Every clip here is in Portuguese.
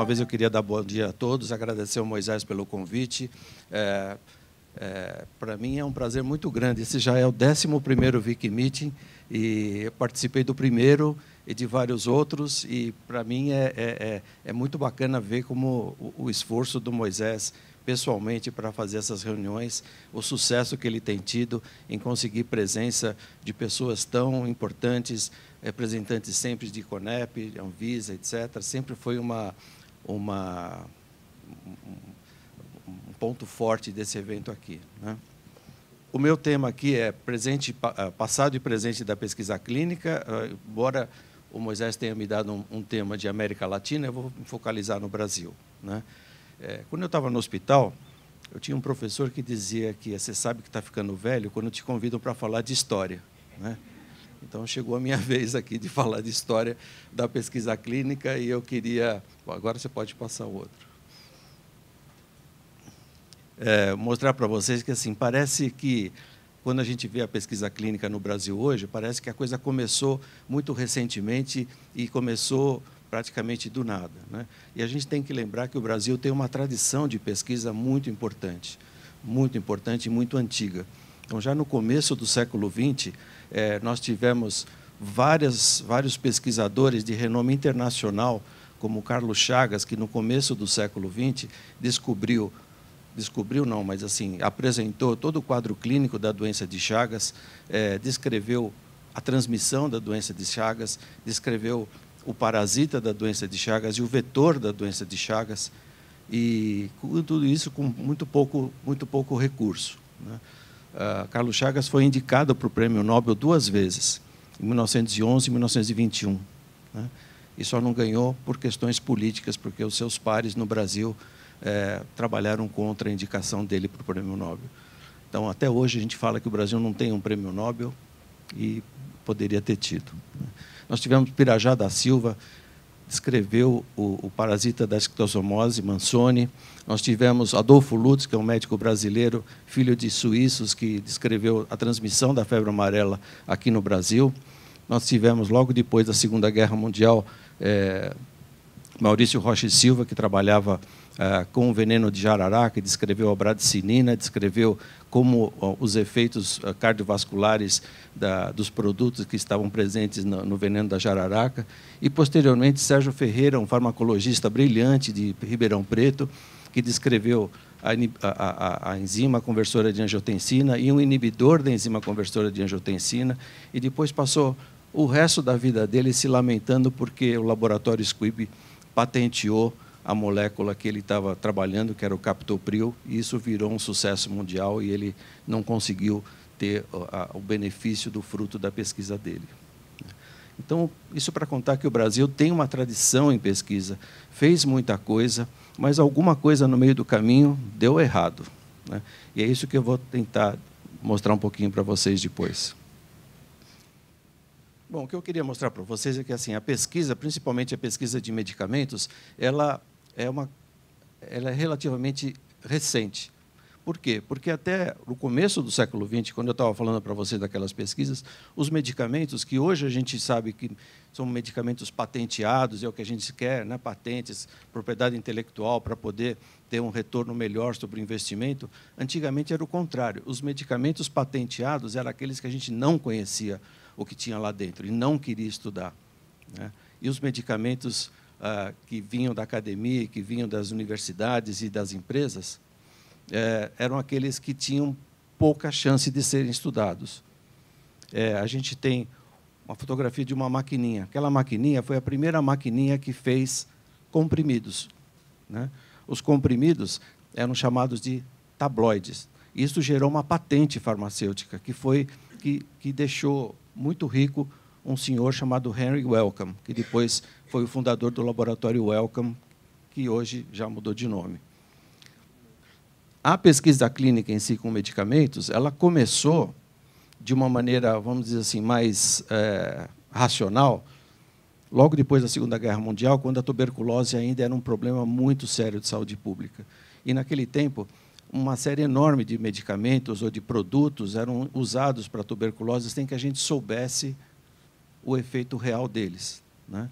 uma vez eu queria dar bom dia a todos, agradecer ao Moisés pelo convite. É, é, Para mim é um prazer muito grande. Esse já é o 11 Vic Meeting e eu participei do primeiro e de vários outros. E para mim é, é, é, é, muito bacana ver como o, o esforço do Moisés pessoalmente para fazer essas reuniões, o sucesso que ele tem tido em conseguir presença de pessoas tão importantes, representantes sempre de CONEP, Anvisa, etc. Sempre foi uma, uma, um ponto forte desse evento aqui. Né? O meu tema aqui é presente, eh, passado e presente da pesquisa clínica. Eh, embora o Moisés tenha me dado um, um tema de América Latina, eu vou me focalizar no Brasil. Né? É, quando eu estava no hospital, eu tinha um professor que dizia que você sabe que está ficando velho quando te convidam para falar de história. Né? Então chegou a minha vez aqui de falar de história da pesquisa clínica e eu queria. Bom, agora você pode passar o outro. É, mostrar para vocês que assim parece que quando a gente vê a pesquisa clínica no Brasil hoje, parece que a coisa começou muito recentemente e começou praticamente do nada. Né? E a gente tem que lembrar que o Brasil tem uma tradição de pesquisa muito importante, muito importante e muito antiga. Então, já no começo do século XX, é, nós tivemos várias, vários pesquisadores de renome internacional, como Carlos Chagas, que no começo do século XX descobriu descobriu não, mas assim apresentou todo o quadro clínico da doença de Chagas, é, descreveu a transmissão da doença de Chagas, descreveu o parasita da doença de Chagas e o vetor da doença de Chagas e tudo isso com muito pouco muito pouco recurso. Né? Ah, Carlos Chagas foi indicado para o Prêmio Nobel duas vezes, em 1911 e 1921. Né? E só não ganhou por questões políticas, porque os seus pares no Brasil eh, trabalharam contra a indicação dele para o Prêmio Nobel. Então, até hoje, a gente fala que o Brasil não tem um Prêmio Nobel e poderia ter tido. Né? Nós tivemos Pirajá da Silva, escreveu o, o Parasita da Esctosomose, Mansoni. Nós tivemos Adolfo Lutz, que é um médico brasileiro, filho de suíços, que descreveu a transmissão da febre amarela aqui no Brasil. Nós tivemos, logo depois da Segunda Guerra Mundial, é, Maurício Rocha e Silva, que trabalhava eh, com o veneno de jarará, que descreveu a bradicinina, descreveu como os efeitos ah, cardiovasculares da, dos produtos que estavam presentes no, no, veneno da jararaca. E, posteriormente, Sérgio Ferreira, um farmacologista brilhante de Ribeirão Preto, que descreveu a, a, a, enzima conversora de angiotensina e um inibidor da enzima conversora de angiotensina, e depois passou o resto da vida dele se lamentando porque o laboratório Squibb patenteou a molécula que ele estava trabalhando, que era o captopril, e isso virou um sucesso mundial e ele não conseguiu ter o benefício do fruto da pesquisa dele. Então, isso para contar que o Brasil tem uma tradição em pesquisa, fez muita coisa, mas alguma coisa no meio do caminho deu errado. Né? E é isso que eu vou tentar mostrar um pouquinho para vocês depois. Bom, o que eu queria mostrar para vocês é que assim, a pesquisa, principalmente a pesquisa de medicamentos, ela é uma, ela é relativamente recente. Por quê? Porque até o começo do século XX, quando eu estava falando para você daquelas pesquisas, os medicamentos que hoje a gente sabe que são medicamentos patenteados, é o que a gente quer, né? patentes, propriedade intelectual para poder ter um retorno melhor sobre o investimento, antigamente era o contrário. Os medicamentos patenteados eram aqueles que a gente não conhecia o que tinha lá dentro e não queria estudar. Né? E os medicamentos ah, que vinham da academia, que vinham das universidades e das empresas, é, eram aqueles que tinham pouca chance de serem estudados. É, a gente tem uma fotografia de uma maquininha. Aquela maquininha foi a primeira maquininha que fez comprimidos. Né? Os comprimidos eram chamados de tabloides. Isso gerou uma patente farmacêutica que foi que, que deixou muito rico um senhor chamado Henry Wellcome, que depois foi o fundador do laboratório Wellcome, que hoje já mudou de nome. A pesquisa clínica em si com medicamentos, ela começou de uma maneira, vamos dizer assim, mais é, racional, logo depois da Segunda Guerra Mundial, quando a tuberculose ainda era um problema muito sério de saúde pública. E, naquele tempo, uma série enorme de medicamentos ou de produtos eram usados para tuberculose sem que a gente soubesse o efeito real deles. Né?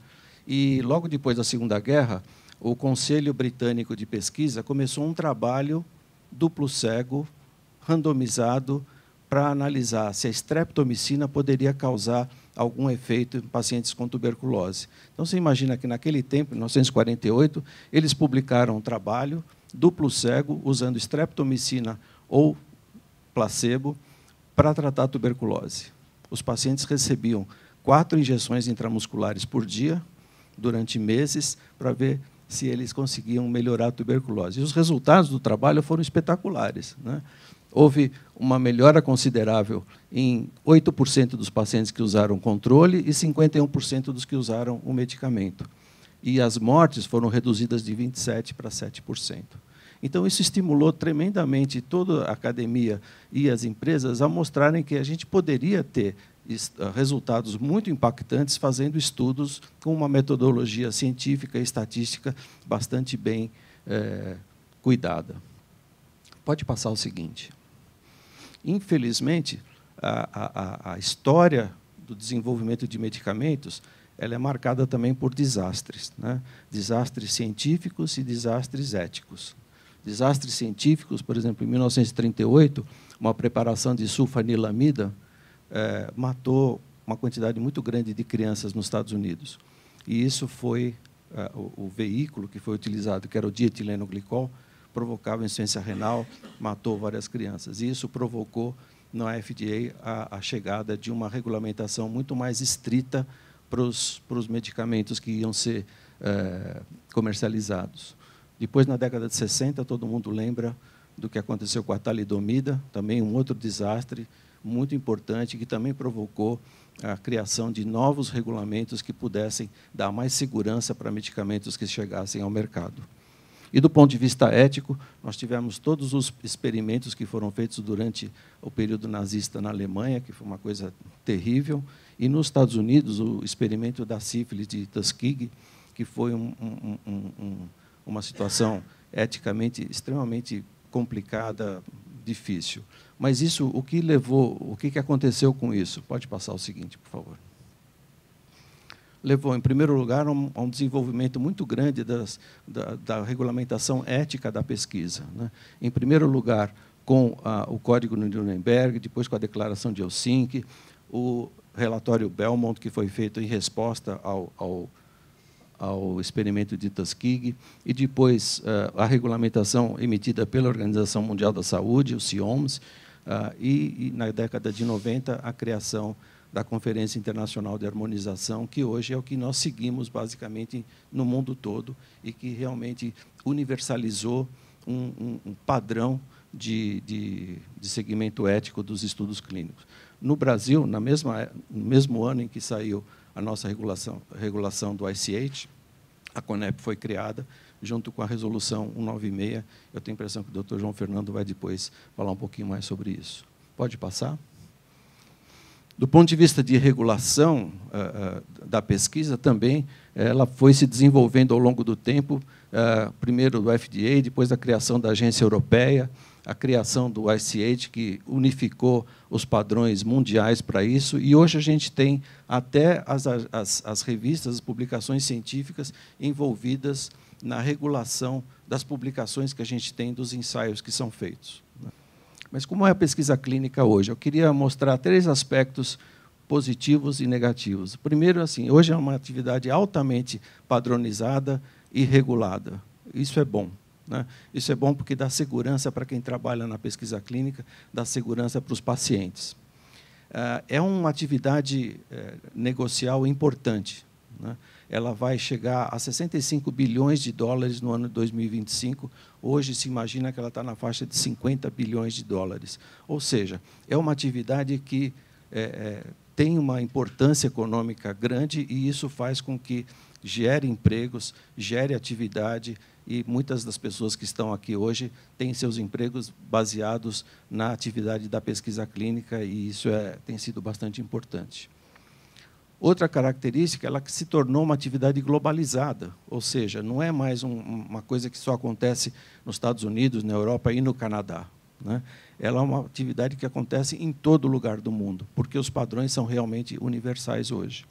E logo depois da Segunda Guerra, o Conselho Britânico de Pesquisa começou um trabalho duplo cego, randomizado, para analisar se a streptomicina poderia causar algum efeito em pacientes com tuberculose. Então, você imagina que naquele tempo, em 1948, eles publicaram um trabalho duplo cego usando streptomicina ou placebo para tratar tuberculose. Os pacientes recebiam quatro injeções intramusculares por dia, durante meses, para ver se eles conseguiam melhorar a tuberculose. E os resultados do trabalho foram espetaculares. Né? Houve uma melhora considerável em 8% dos pacientes que usaram controle e 51% dos que usaram o medicamento. E as mortes foram reduzidas de 27% para 7%. Então, isso estimulou tremendamente toda a academia e as empresas a mostrarem que a gente poderia ter eh, resultados muito impactantes fazendo estudos com uma metodologia científica e estatística bastante bem é, cuidada. Pode passar o seguinte. Infelizmente, a, a, a história do desenvolvimento de medicamentos ela é marcada também por desastres, né? desastres científicos e desastres éticos. Desastres científicos, por exemplo, em 1938, uma preparação de sulfanilamida, é, matou uma quantidade muito grande de crianças nos Estados Unidos. E isso foi é, o, o, veículo que foi utilizado, que era o dietilenoglicol, provocava insuficiência renal, matou várias crianças. E isso provocou na FDA a, a chegada de uma regulamentação muito mais estrita para os, para os medicamentos que iam ser é, comercializados. Depois, na década de 60, todo mundo lembra do que aconteceu com a talidomida, também um outro desastre muito importante que também provocou a criação de novos regulamentos que pudessem dar mais segurança para medicamentos que chegassem ao mercado. E do ponto de vista ético, nós tivemos todos os experimentos que foram feitos durante o período nazista na Alemanha, que foi uma coisa terrível, e nos Estados Unidos, o experimento da sífilis de Tuskegee, que foi um, um, um, uma situação eticamente extremamente complicada, difícil. Mas isso, o que levou, o que aconteceu com isso? Pode passar o seguinte, por favor. Levou, em primeiro lugar, a um, desenvolvimento muito grande das, da, da, regulamentação ética da pesquisa. Né? Em primeiro lugar, com a, o Código de Nuremberg, depois com a Declaração de Helsinki, o relatório Belmont, que foi feito em resposta ao, ao, ao experimento de Tuskegee, e depois eh, a regulamentação emitida pela Organização Mundial da Saúde, o CIOMS, ah, e, e, na década de 90, a criação da Conferência Internacional de Harmonização, que hoje é o que nós seguimos basicamente no mundo todo e que realmente universalizou um, um, um padrão de, de, de segmento ético dos estudos clínicos. No Brasil, na mesma, no mesmo ano em que saiu a nossa regulação, regulação do ICH, a CONEP foi criada, junto com a resolução 196. Eu tenho a impressão que o doutor João Fernando vai depois falar um pouquinho mais sobre isso. Pode passar? Do ponto de vista de regulação eh, eh, da pesquisa, também eh, ela foi se desenvolvendo ao longo do tempo, primeiro do FDA, depois da criação da Agência Europeia, a criação do ICH, que unificou os padrões mundiais para isso. E hoje a gente tem até as, as, as revistas, as publicações científicas envolvidas na regulação das publicações que a gente tem dos ensaios que são feitos. Mas como é a pesquisa clínica hoje? Eu queria mostrar três aspectos positivos e negativos. Primeiro, assim, hoje é uma atividade altamente padronizada e regulada. Isso é bom. Né? Isso é bom porque dá segurança para quem trabalha na pesquisa clínica, dá segurança para os pacientes. Ah, é uma atividade eh, negocial importante. Né? Ela vai chegar a 65 bilhões de dólares no ano de 2025. Hoje se imagina que ela está na faixa de 50 bilhões de dólares. Ou seja, é uma atividade que é, é, tem uma importância econômica grande e isso faz com que gere empregos, gere atividade e muitas das pessoas que estão aqui hoje têm seus empregos baseados na atividade da pesquisa clínica e isso é, tem sido bastante importante. Outra característica, ela se tornou uma atividade globalizada, ou seja, não é mais um, uma coisa que só acontece nos Estados Unidos, na Europa e no Canadá. Né? Ela é uma atividade que acontece em todo lugar do mundo, porque os padrões são realmente universais hoje.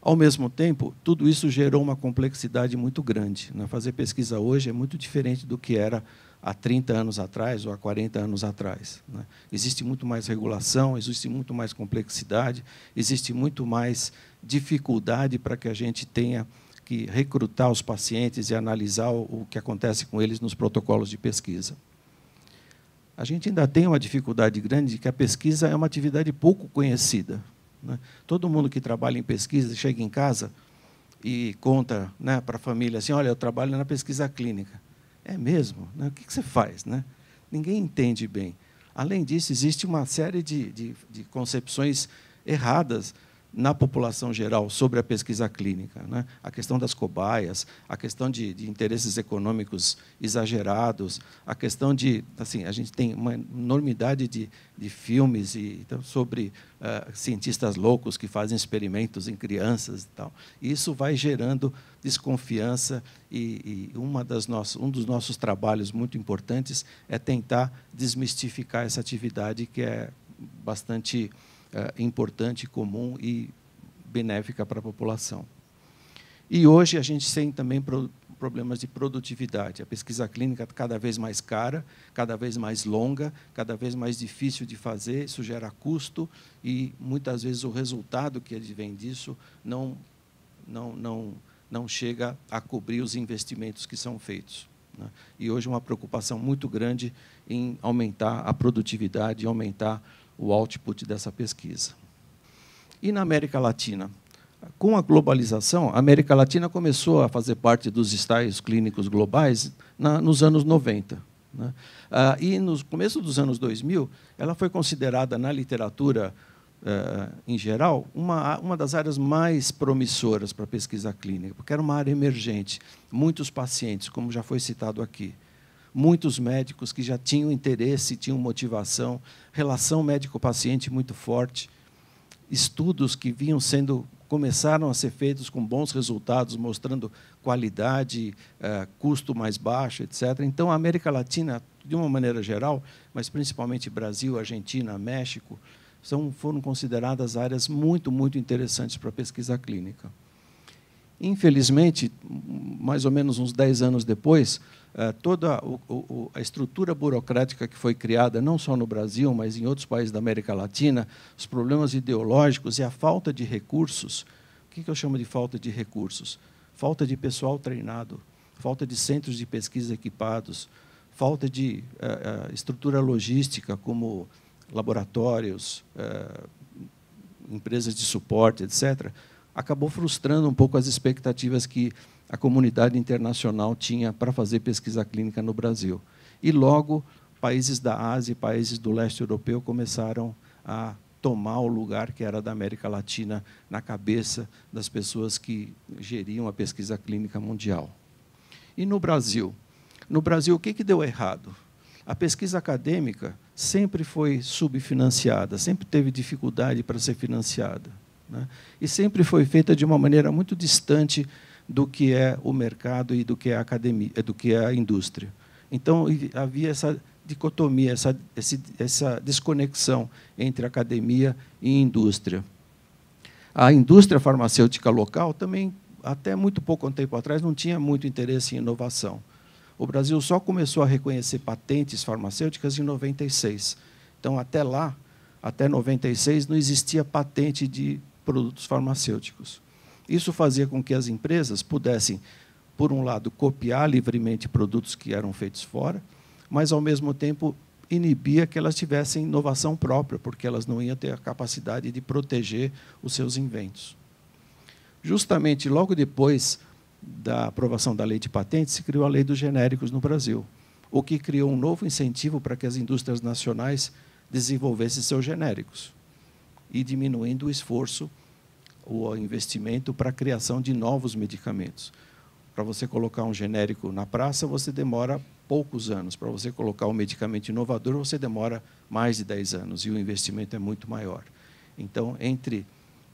Ao mesmo tempo, tudo isso gerou uma complexidade muito grande. Né? Fazer pesquisa hoje é muito diferente do que era há 30 anos atrás ou há 40 anos atrás. Né? Existe muito mais regulação, existe muito mais complexidade, existe muito mais dificuldade para que a gente tenha que recrutar os pacientes e analisar o que acontece com eles nos protocolos de pesquisa. A gente ainda tem uma dificuldade grande de que a pesquisa é uma atividade pouco conhecida. Né? Todo mundo que trabalha em pesquisa chega em casa e conta né, para a família assim, olha, eu trabalho na pesquisa clínica. É mesmo? Né? O que, você faz? Né? Ninguém entende bem. Além disso, existe uma série de, de, de concepções erradas na população geral sobre a pesquisa clínica. Né? A questão das cobaias, a questão de, de, interesses econômicos exagerados, a questão de. Assim, a gente tem uma enormidade de, de filmes e, então, sobre uh, cientistas loucos que fazem experimentos em crianças e tal. E isso vai gerando desconfiança e, e uma das nossas, um dos nossos trabalhos muito importantes é tentar desmistificar essa atividade que é bastante eh, importante, comum e benéfica para a população. E hoje a gente tem também pro, problemas de produtividade. A pesquisa clínica é cada vez mais cara, cada vez mais longa, cada vez mais difícil de fazer, isso gera custo e muitas vezes o resultado que advém disso não não não não chega a cobrir os investimentos que são feitos. Né? E hoje uma preocupação muito grande em aumentar a produtividade, aumentar o output dessa pesquisa. E na América Latina? Com a globalização, a América Latina começou a fazer parte dos estágios clínicos globais na, nos anos 90. Né? Ah, e no começo dos anos 2000, ela foi considerada na literatura eh, em geral, uma, uma das áreas mais promissoras para pesquisa clínica, porque era uma área emergente. Muitos pacientes, como já foi citado aqui, muitos médicos que já tinham interesse, tinham motivação, relação médico-paciente muito forte, estudos que vinham sendo começaram a ser feitos com bons resultados, mostrando qualidade, eh, custo mais baixo, etc. Então, a América Latina, de uma maneira geral, mas principalmente Brasil, Argentina, México, são, foram consideradas áreas muito, muito interessantes para a pesquisa clínica. Infelizmente, mais ou menos uns 10 anos depois, eh, toda a estrutura burocrática que foi criada, não só no Brasil, mas em outros países da América Latina, os problemas ideológicos e a falta de recursos. O que eu chamo de falta de recursos? Falta de pessoal treinado, falta de centros de pesquisa equipados, falta de eh, eh, estrutura logística, como laboratórios, empresas de suporte, etc acabou frustrando um pouco as expectativas que a comunidade internacional tinha para fazer pesquisa clínica no Brasil. E logo, países da Ásia e países do leste europeu começaram a tomar o lugar que era da América Latina na cabeça das pessoas que geriam a pesquisa clínica mundial. E no Brasil? No Brasil, o que, que deu errado? A pesquisa acadêmica sempre foi subfinanciada, sempre teve dificuldade para ser financiada. Né? E sempre foi feita de uma maneira muito distante do que é o mercado e do que é a academia, eh, do que é a indústria. Então havia essa dicotomia, essa, essa desconexão entre academia e indústria. A indústria farmacêutica local também, até muito pouco tempo atrás, não tinha muito interesse em inovação. O Brasil só começou a reconhecer patentes farmacêuticas em 96. Então, até lá, até 96, não existia patente de produtos farmacêuticos. Isso fazia com que as empresas pudessem, por um lado, copiar livremente produtos que eram feitos fora, mas, ao mesmo tempo, inibia que elas tivessem inovação própria, porque elas não iam ter a capacidade de proteger os seus inventos. Justamente logo depois da aprovação da lei de patentes, se criou a lei dos genéricos no Brasil, o que criou um novo incentivo para que as indústrias nacionais desenvolvessem seus genéricos e diminuindo o esforço o investimento para a criação de novos medicamentos. Para você colocar um genérico na praça, você demora poucos anos. Para você colocar um medicamento inovador, você demora mais de 10 anos e o investimento é muito maior. Então, entre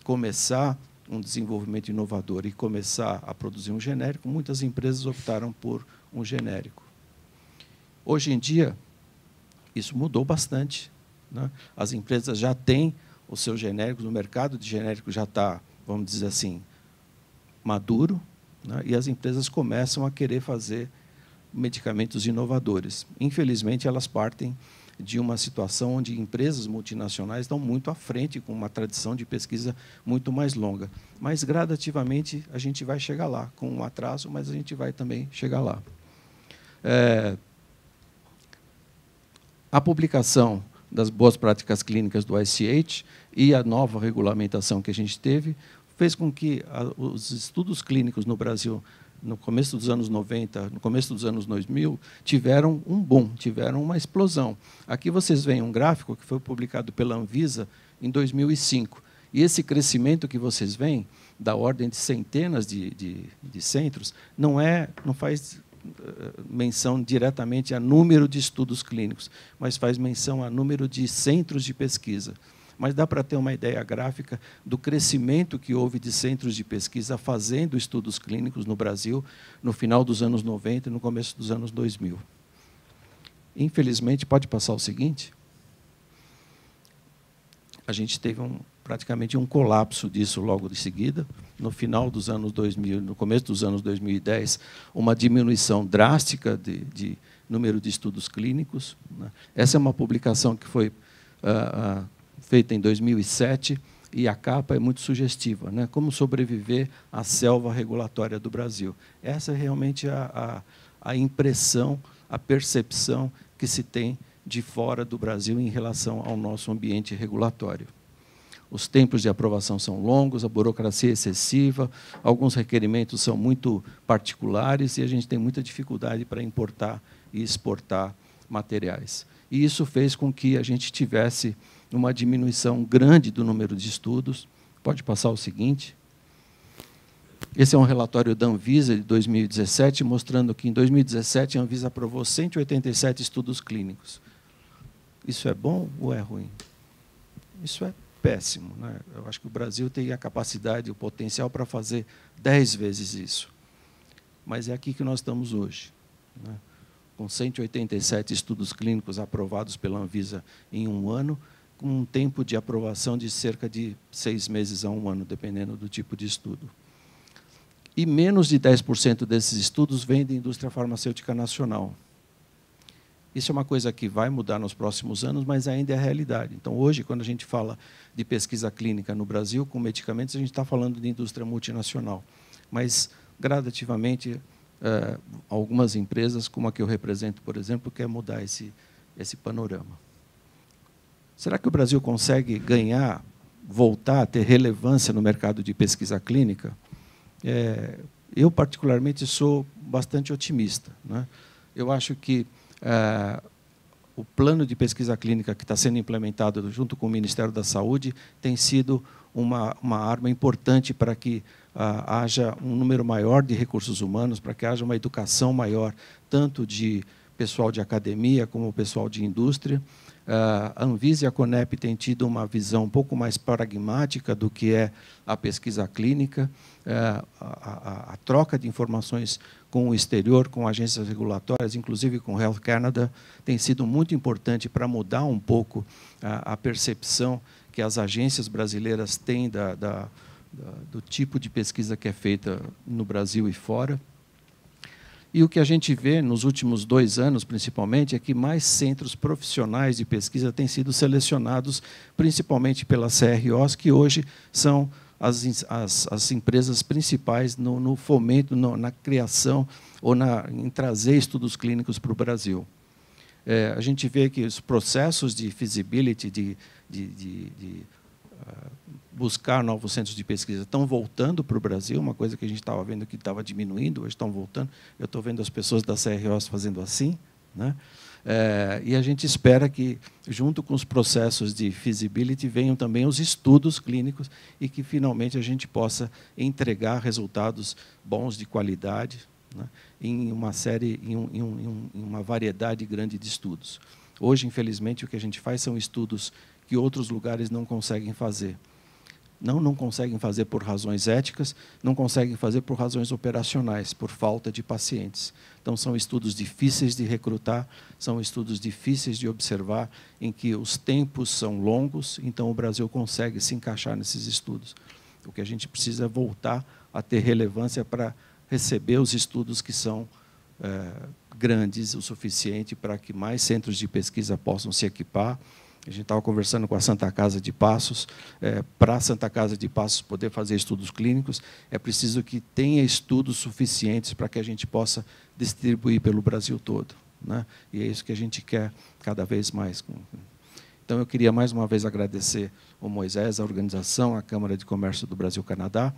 começar um desenvolvimento inovador e começar a produzir um genérico, muitas empresas optaram por um genérico. Hoje em dia, isso mudou bastante. Né? As empresas já têm os seus genéricos, o mercado de genéricos já está, vamos dizer assim, maduro, né? e as empresas começam a querer fazer medicamentos inovadores. Infelizmente, elas partem de uma situação onde empresas multinacionais estão muito à frente, com uma tradição de pesquisa muito mais longa. Mas, gradativamente, a gente vai chegar lá, com um atraso, mas a gente vai também chegar lá. É... A publicação das boas práticas clínicas do ICH e a nova regulamentação que a gente teve fez com que a, os estudos clínicos no Brasil no começo dos anos 90, no começo dos anos 2000, tiveram um boom, tiveram uma explosão. Aqui vocês veem um gráfico que foi publicado pela Anvisa em 2005. E esse crescimento que vocês veem, da ordem de centenas de, de, de centros, não é, não faz eh, menção diretamente a número de estudos clínicos, mas faz menção a número de centros de pesquisa. Mas dá para ter uma ideia gráfica do crescimento que houve de centros de pesquisa fazendo estudos clínicos no Brasil no final dos anos 90 e no começo dos anos 2000. Infelizmente, pode passar o seguinte: a gente teve um, praticamente um colapso disso logo de seguida. No final dos anos 2000, no começo dos anos 2010, uma diminuição drástica de, de número de estudos clínicos. Né. Essa é uma publicação que foi uh, uh, feita em 2007 e a capa é muito sugestiva, né? Como sobreviver à selva regulatória do Brasil? Essa é realmente a, a, a impressão, a percepção que se tem de fora do Brasil em relação ao nosso ambiente regulatório os tempos de aprovação são longos, a burocracia é excessiva, alguns requerimentos são muito particulares e a gente tem muita dificuldade para importar e exportar materiais. E isso fez com que a gente tivesse uma diminuição grande do número de estudos. Pode passar o seguinte. Esse é um relatório da Anvisa de 2017, mostrando que em 2017 a Anvisa aprovou 187 estudos clínicos. Isso é bom ou é ruim? Isso é péssimo. Né? Eu acho que o Brasil tem a capacidade, o potencial para fazer dez vezes isso. Mas é aqui que nós estamos hoje. Né? Com 187 estudos clínicos aprovados pela Anvisa em um ano, com um tempo de aprovação de cerca de seis meses a um ano, dependendo do tipo de estudo. E menos de 10% desses estudos vêm da indústria farmacêutica nacional. Isso é uma coisa que vai mudar nos próximos anos, mas ainda é a realidade. Então, hoje, quando a gente fala de pesquisa clínica no Brasil com medicamentos, a gente está falando de indústria multinacional. Mas, gradativamente, é, algumas empresas, como a que eu represento, por exemplo, quer mudar esse, esse panorama. Será que o Brasil consegue ganhar, voltar a ter relevância no mercado de pesquisa clínica? É, eu, particularmente, sou bastante otimista. Né? Eu acho que é, o plano de pesquisa clínica que está sendo implementado junto com o Ministério da Saúde tem sido uma, uma arma importante para que ah, haja um número maior de recursos humanos, para que haja uma educação maior, tanto de pessoal de academia como pessoal de indústria. Ah, a Anvisa e a Conep têm tido uma visão um pouco mais pragmática do que é a pesquisa clínica, ah, a, troca de informações com o exterior, com agências regulatórias, inclusive com o Health Canada, tem sido muito importante para mudar um pouco a, percepção que as agências brasileiras têm da, da, do tipo de pesquisa que é feita no Brasil e fora. E o que a gente vê nos últimos dois anos, principalmente, é que mais centros profissionais de pesquisa têm sido selecionados, principalmente pelas CROs, que hoje são as, as, as empresas principais no, no fomento, no, na criação ou na, em trazer estudos clínicos para o Brasil. É, a gente vê que os processos de feasibility, de, de, de, de uh, buscar novos centros de pesquisa estão voltando para o Brasil, uma coisa que a gente estava vendo que estava diminuindo, hoje estão voltando. Eu estou vendo as pessoas da CROs fazendo assim. Né? É, e a gente espera que, junto com os processos de feasibility, venham também os estudos clínicos e que, finalmente, a gente possa entregar resultados bons de qualidade né? em uma série, em, um, em, um, em uma variedade grande de estudos. Hoje, infelizmente, o que a gente faz são estudos que outros lugares não conseguem fazer. Não, não conseguem fazer por razões éticas, não conseguem fazer por razões operacionais, por falta de pacientes. Então, são estudos difíceis de recrutar, são estudos difíceis de observar, em que os tempos são longos, então o Brasil consegue se encaixar nesses estudos. O que a gente precisa é voltar a ter relevância para receber os estudos que são é, grandes o suficiente para que mais centros de pesquisa possam se equipar a gente estava conversando com a Santa Casa de Passos. É, Para a Santa Casa de Passos poder fazer estudos clínicos, é preciso que tenha estudos suficientes para que a gente possa distribuir pelo Brasil todo. Né? E é isso que a gente quer cada vez mais. Então, eu queria mais uma vez agradecer o Moisés, a organização, a Câmara de Comércio do Brasil-Canadá.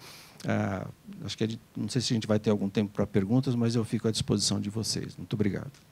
Ah, é, acho que gente, não sei se a gente vai ter algum tempo para perguntas, mas eu fico à disposição de vocês. Muito obrigado.